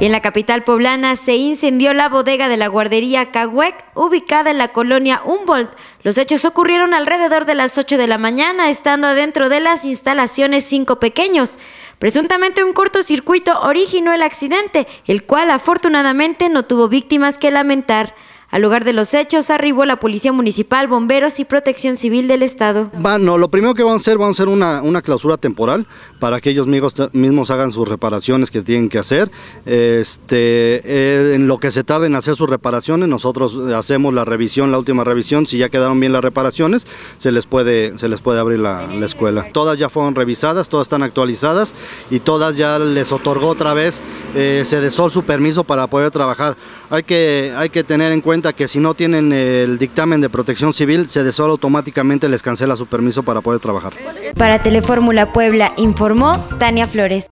en la capital poblana se incendió la bodega de la guardería Cahuec, ubicada en la colonia Humboldt. Los hechos ocurrieron alrededor de las 8 de la mañana, estando adentro de las instalaciones cinco pequeños. Presuntamente un cortocircuito originó el accidente, el cual afortunadamente no tuvo víctimas que lamentar. Al lugar de los hechos arribó la Policía Municipal, Bomberos y Protección Civil del Estado. Bueno, lo primero que vamos a hacer, vamos a hacer una, clausura temporal para que ellos mismos, hagan sus reparaciones que tienen que hacer. Este, eh, en lo que se tarde en hacer sus reparaciones, nosotros hacemos la revisión, la última revisión. Si ya quedaron bien las reparaciones, se les puede, se les puede abrir la, escuela. Todas ya fueron revisadas, todas están actualizadas y todas ya les otorgó otra vez, eh, se desol su permiso para poder trabajar. Hay que, hay que tener en cuenta que si no tienen el dictamen de protección civil, se desola automáticamente les cancela su permiso para poder trabajar. Para Telefórmula Puebla informó Tania Flores.